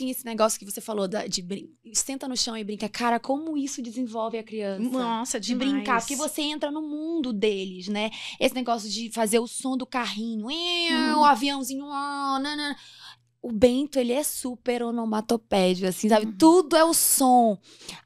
assim, esse negócio que você falou da, de brin... senta no chão e brinca. Cara, como isso desenvolve a criança? Nossa, de demais. brincar. Porque você entra no mundo deles, né? Esse negócio de fazer o som do carrinho, hum. o aviãozinho, nanana o Bento, ele é super onomatopédio, assim, sabe? Uhum. Tudo é o som.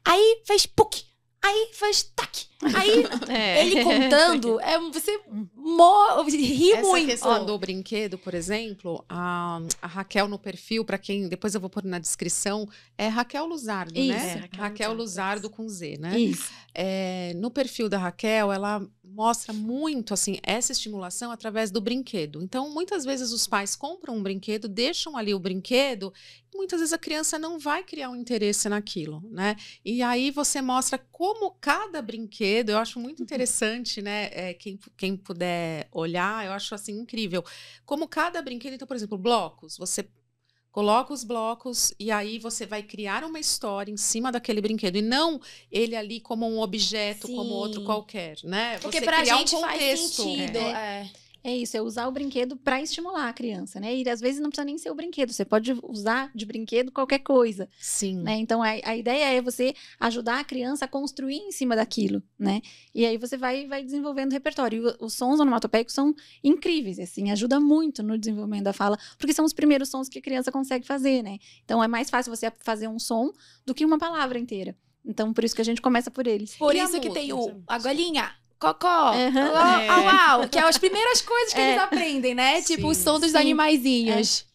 Aí fez puk, aí faz tac. Aí é. ele contando, é, você morre, ri Essa muito. questão do brinquedo, por exemplo, a, a Raquel no perfil, para quem depois eu vou pôr na descrição, é Raquel Luzardo, né? Isso, né? É, Raquel, Raquel Luzardo, Luzardo com Z, né? Isso. É, no perfil da Raquel, ela mostra muito assim essa estimulação através do brinquedo. Então, muitas vezes os pais compram um brinquedo, deixam ali o brinquedo, e muitas vezes a criança não vai criar um interesse naquilo, né? E aí você mostra como cada brinquedo, eu acho muito uhum. interessante, né? É, quem, quem puder olhar, eu acho assim incrível. Como cada brinquedo, então, por exemplo, blocos, você Coloca os blocos e aí você vai criar uma história em cima daquele brinquedo e não ele ali como um objeto, Sim. como outro qualquer, né? Porque para pra gente um contexto. Faz sentido, é. É. É isso, é usar o brinquedo para estimular a criança, né? E às vezes não precisa nem ser o brinquedo, você pode usar de brinquedo qualquer coisa. Sim. Né? Então a, a ideia é você ajudar a criança a construir em cima daquilo, né? E aí você vai, vai desenvolvendo o repertório. E os sons onomatopeicos são incríveis, assim, ajuda muito no desenvolvimento da fala, porque são os primeiros sons que a criança consegue fazer, né? Então é mais fácil você fazer um som do que uma palavra inteira. Então, por isso que a gente começa por eles. Por e isso que tem o a galinha, cocó, uhum. au, au, au, que é as primeiras coisas que é. eles aprendem, né? Tipo, sim, tipo, o som dos sim. animaizinhos. É.